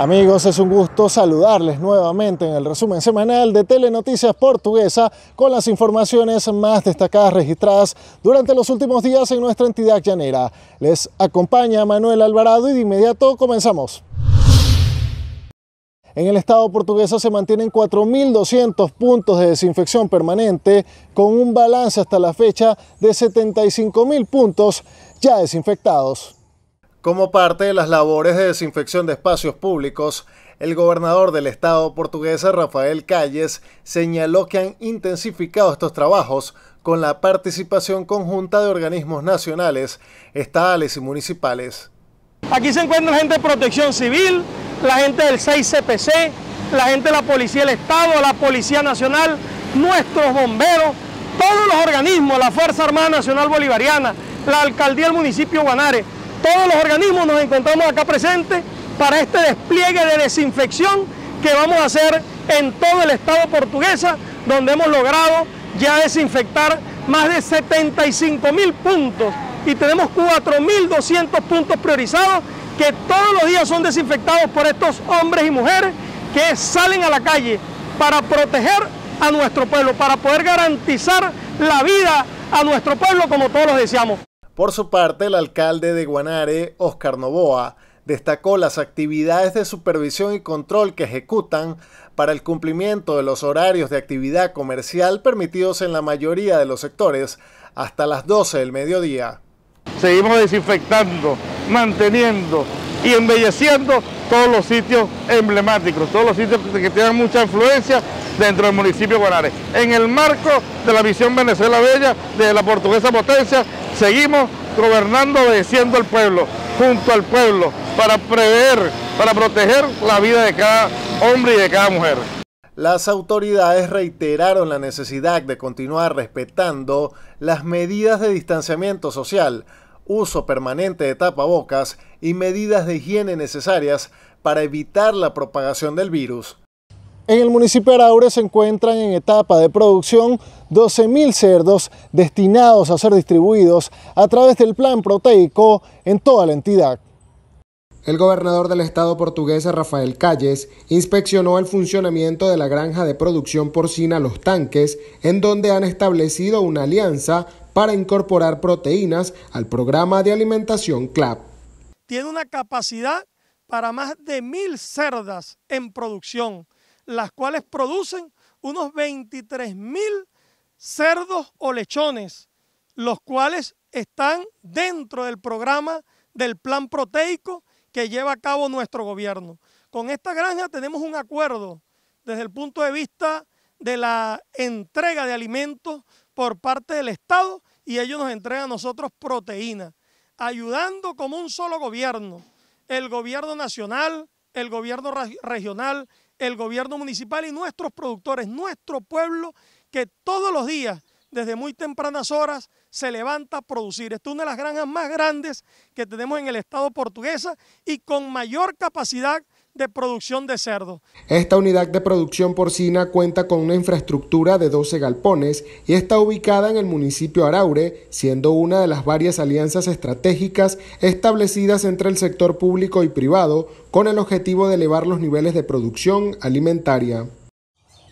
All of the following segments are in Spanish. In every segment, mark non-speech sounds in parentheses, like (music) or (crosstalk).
Amigos, es un gusto saludarles nuevamente en el resumen semanal de Telenoticias Portuguesa con las informaciones más destacadas registradas durante los últimos días en nuestra entidad llanera. Les acompaña Manuel Alvarado y de inmediato comenzamos. En el estado portuguesa se mantienen 4.200 puntos de desinfección permanente, con un balance hasta la fecha de 75.000 puntos ya desinfectados. Como parte de las labores de desinfección de espacios públicos, el gobernador del estado portuguesa Rafael Calles señaló que han intensificado estos trabajos con la participación conjunta de organismos nacionales, estatales y municipales. Aquí se encuentran gente de protección civil, la gente del 6CPC, la gente de la Policía del Estado, la Policía Nacional, nuestros bomberos, todos los organismos, la Fuerza Armada Nacional Bolivariana, la Alcaldía del municipio Guanare, todos los organismos nos encontramos acá presentes para este despliegue de desinfección que vamos a hacer en todo el estado portuguesa, donde hemos logrado ya desinfectar más de 75 mil puntos y tenemos 4.200 puntos priorizados que todos los días son desinfectados por estos hombres y mujeres que salen a la calle para proteger a nuestro pueblo, para poder garantizar la vida a nuestro pueblo como todos los deseamos. Por su parte, el alcalde de Guanare, Óscar Novoa, destacó las actividades de supervisión y control que ejecutan para el cumplimiento de los horarios de actividad comercial permitidos en la mayoría de los sectores hasta las 12 del mediodía. Seguimos desinfectando, manteniendo y embelleciendo todos los sitios emblemáticos, todos los sitios que tienen mucha influencia dentro del municipio de Guanare, en el marco de la visión Venezuela Bella de la portuguesa potencia seguimos gobernando obedeciendo al pueblo, junto al pueblo, para prever, para proteger la vida de cada hombre y de cada mujer. Las autoridades reiteraron la necesidad de continuar respetando las medidas de distanciamiento social, uso permanente de tapabocas y medidas de higiene necesarias para evitar la propagación del virus. En el municipio de Araure se encuentran en etapa de producción 12.000 cerdos destinados a ser distribuidos a través del plan proteico en toda la entidad. El gobernador del estado portugués, Rafael Calles, inspeccionó el funcionamiento de la granja de producción porcina Los Tanques, en donde han establecido una alianza para incorporar proteínas al programa de alimentación CLAP. Tiene una capacidad para más de mil cerdas en producción las cuales producen unos 23 mil cerdos o lechones, los cuales están dentro del programa del plan proteico que lleva a cabo nuestro gobierno. Con esta granja tenemos un acuerdo desde el punto de vista de la entrega de alimentos por parte del Estado y ellos nos entregan a nosotros proteína, ayudando como un solo gobierno, el gobierno nacional, el gobierno regional, el gobierno municipal y nuestros productores, nuestro pueblo, que todos los días, desde muy tempranas horas, se levanta a producir. Esta es una de las granjas más grandes que tenemos en el estado portuguesa y con mayor capacidad de producción de cerdo. Esta unidad de producción porcina cuenta con una infraestructura de 12 galpones y está ubicada en el municipio Araure, siendo una de las varias alianzas estratégicas establecidas entre el sector público y privado con el objetivo de elevar los niveles de producción alimentaria.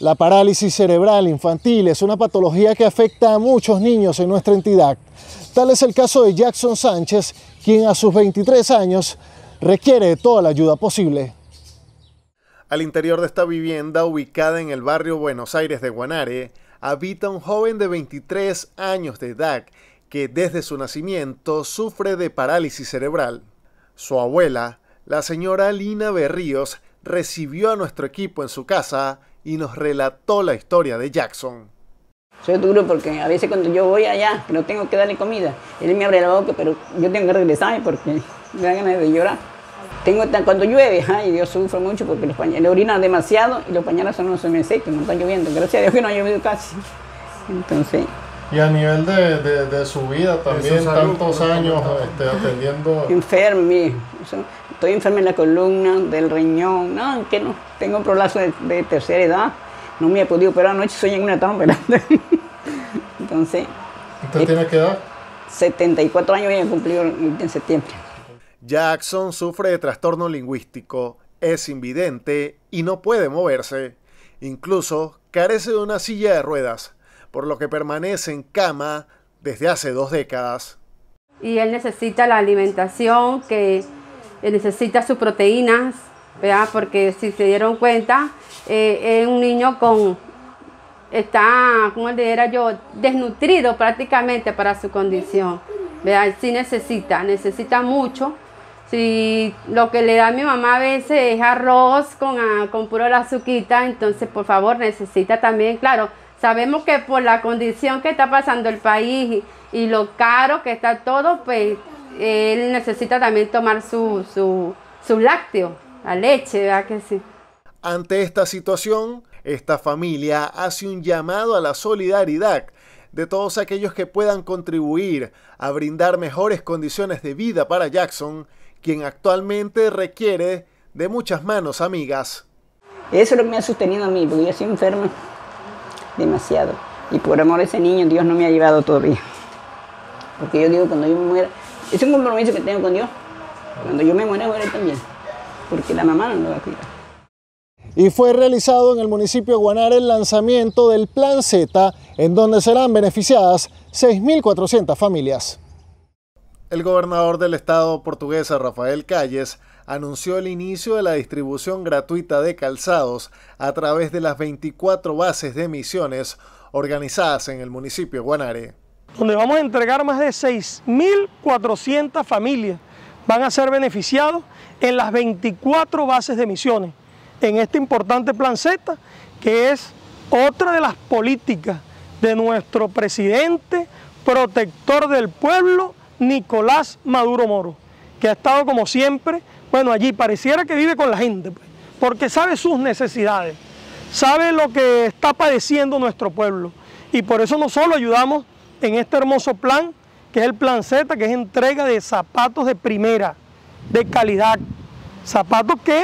La parálisis cerebral infantil es una patología que afecta a muchos niños en nuestra entidad. Tal es el caso de Jackson Sánchez, quien a sus 23 años requiere de toda la ayuda posible. Al interior de esta vivienda, ubicada en el barrio Buenos Aires de Guanare, habita un joven de 23 años de edad que desde su nacimiento sufre de parálisis cerebral. Su abuela, la señora Lina Berríos, recibió a nuestro equipo en su casa y nos relató la historia de Jackson. Soy duro porque a veces cuando yo voy allá, no tengo que darle comida, él me abre la boca, pero yo tengo que regresar porque me da ganas de llorar. Tengo cuando llueve, ay Dios sufro mucho porque los orina orinan demasiado y los pañales son unos me no está lloviendo. Gracias a Dios que no ha llovido casi. Entonces. Y a nivel de, su vida también, tantos años este, atendiendo. enfermo, estoy enfermo en la columna, del riñón, no, que no, tengo un prolazo de, tercera edad, no me he podido operar anoche, soy en una operando (laughs) Entonces. ¿Usted tiene que edad? 74 años a cumplido en septiembre. Jackson sufre de trastorno lingüístico, es invidente y no puede moverse. Incluso carece de una silla de ruedas, por lo que permanece en cama desde hace dos décadas. Y él necesita la alimentación, que necesita sus proteínas, ¿verdad? porque si se dieron cuenta, eh, es un niño con, está, como le era yo, desnutrido prácticamente para su condición. ¿verdad? Sí necesita, necesita mucho si lo que le da mi mamá a veces es arroz con, ah, con puro azuquita, entonces por favor necesita también, claro, sabemos que por la condición que está pasando el país y, lo caro que está todo, pues él necesita también tomar su, su, su lácteo, la leche, ¿verdad que sí? Ante esta situación, esta familia hace un llamado a la solidaridad de todos aquellos que puedan contribuir a brindar mejores condiciones de vida para Jackson quien actualmente requiere de muchas manos amigas. Eso es lo que me ha sostenido a mí, porque yo soy enferma demasiado. Y por amor a ese niño, Dios no me ha llevado todavía. Porque yo digo, cuando yo me muera, es un compromiso que tengo con Dios. Cuando yo me muera, muera también. Porque la mamá no lo va a cuidar. Y fue realizado en el municipio de Guanare el lanzamiento del Plan Z, en donde serán beneficiadas 6.400 familias. El gobernador del estado portuguesa Rafael Calles anunció el inicio de la distribución gratuita de calzados a través de las 24 bases de misiones organizadas en el municipio de Guanare. Donde vamos a entregar más de 6.400 familias van a ser beneficiados en las 24 bases de misiones, en este importante plan Z, que es otra de las políticas de nuestro presidente, protector del pueblo, Nicolás Maduro Moro, que ha estado como siempre, bueno, allí pareciera que vive con la gente, pues, porque sabe sus necesidades, sabe lo que está padeciendo nuestro pueblo. Y por eso no solo ayudamos en este hermoso plan, que es el plan Z, que es entrega de zapatos de primera, de calidad, zapatos que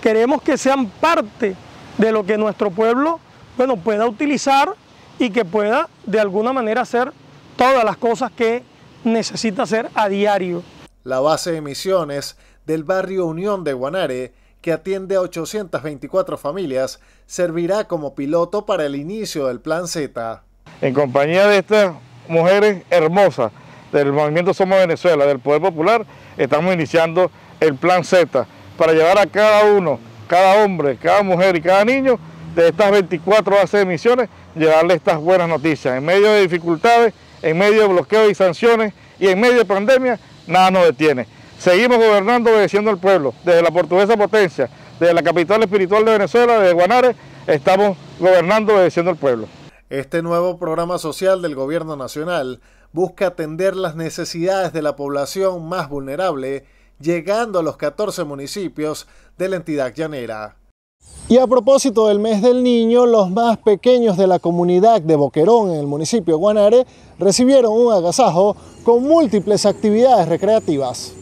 queremos que sean parte de lo que nuestro pueblo bueno, pueda utilizar y que pueda de alguna manera hacer todas las cosas que necesita ser a diario. La base de misiones del barrio Unión de Guanare, que atiende a 824 familias, servirá como piloto para el inicio del Plan Z. En compañía de estas mujeres hermosas del movimiento Somos Venezuela, del Poder Popular, estamos iniciando el Plan Z para llevar a cada uno, cada hombre, cada mujer y cada niño de estas 24 bases de misiones, llevarle estas buenas noticias. En medio de dificultades, en medio de bloqueos y sanciones y en medio de pandemia, nada nos detiene. Seguimos gobernando, obedeciendo al pueblo. Desde la portuguesa potencia, desde la capital espiritual de Venezuela, desde Guanare, estamos gobernando, obedeciendo al pueblo. Este nuevo programa social del Gobierno Nacional busca atender las necesidades de la población más vulnerable, llegando a los 14 municipios de la entidad llanera. Y a propósito del mes del niño, los más pequeños de la comunidad de Boquerón, en el municipio Guanare, recibieron un agasajo con múltiples actividades recreativas.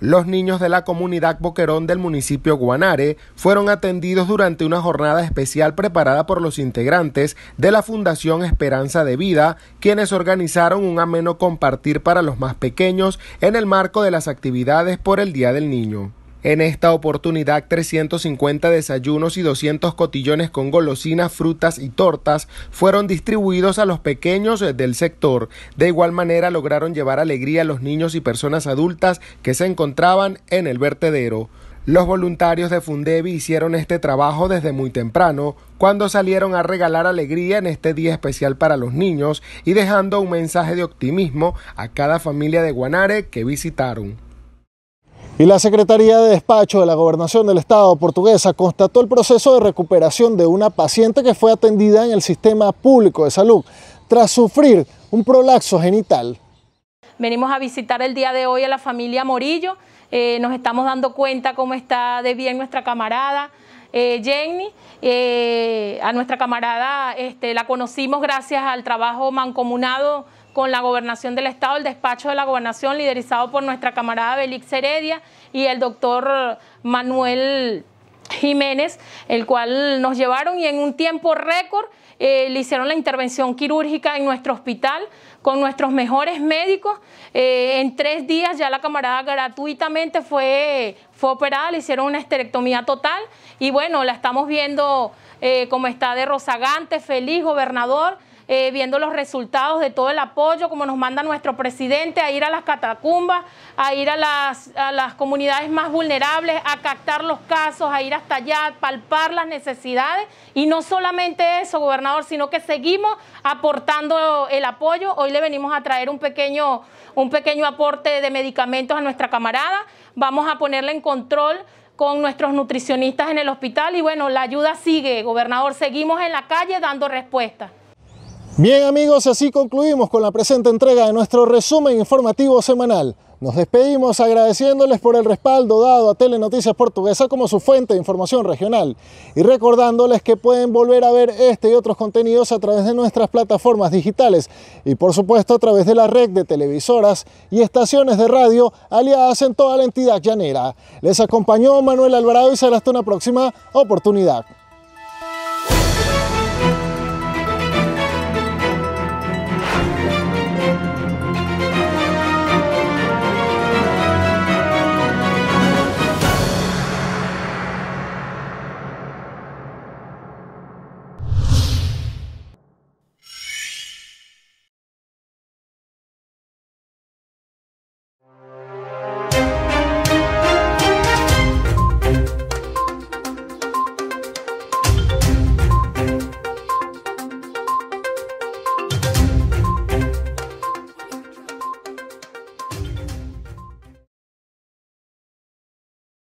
Los niños de la comunidad Boquerón del municipio Guanare fueron atendidos durante una jornada especial preparada por los integrantes de la Fundación Esperanza de Vida, quienes organizaron un ameno compartir para los más pequeños en el marco de las actividades por el Día del Niño. En esta oportunidad, 350 desayunos y 200 cotillones con golosinas, frutas y tortas fueron distribuidos a los pequeños eh, del sector. De igual manera, lograron llevar alegría a los niños y personas adultas que se encontraban en el vertedero. Los voluntarios de Fundevi hicieron este trabajo desde muy temprano, cuando salieron a regalar alegría en este día especial para los niños y dejando un mensaje de optimismo a cada familia de Guanare que visitaron y la Secretaría de Despacho de la Gobernación del Estado portuguesa constató el proceso de recuperación de una paciente que fue atendida en el sistema público de salud tras sufrir un prolapso genital. Venimos a visitar el día de hoy a la familia Morillo, eh, nos estamos dando cuenta cómo está de bien nuestra camarada. Eh, Jenny, eh, a nuestra camarada este, la conocimos gracias al trabajo mancomunado con la gobernación del estado, el despacho de la gobernación liderizado por nuestra camarada Belix Heredia y el doctor Manuel Jiménez, el cual nos llevaron y en un tiempo récord eh, le hicieron la intervención quirúrgica en nuestro hospital con nuestros mejores médicos. Eh, en tres días ya la camarada gratuitamente fue, fue operada, le hicieron una esterectomía total y bueno, la estamos viendo eh, como está de rozagante, feliz, gobernador. Eh, viendo los resultados de todo el apoyo, como nos manda nuestro presidente, a ir a las catacumbas, a ir a las, comunidades más vulnerables, a captar los casos, a ir hasta allá, a palpar las necesidades. Y no solamente eso, gobernador, sino que seguimos aportando el apoyo. Hoy le venimos a traer un pequeño, un pequeño aporte de medicamentos a nuestra camarada. Vamos a ponerla en control con nuestros nutricionistas en el hospital y bueno, la ayuda sigue, gobernador. Seguimos en la calle dando respuesta. Bien amigos, así concluimos con la presente entrega de nuestro resumen informativo semanal. Nos despedimos agradeciéndoles por el respaldo dado a Telenoticias Portuguesa como su fuente de información regional y recordándoles que pueden volver a ver este y otros contenidos a través de nuestras plataformas digitales y por supuesto a través de la red de televisoras y estaciones de radio aliadas en toda la entidad llanera. Les acompañó Manuel Alvarado y será hasta una próxima oportunidad.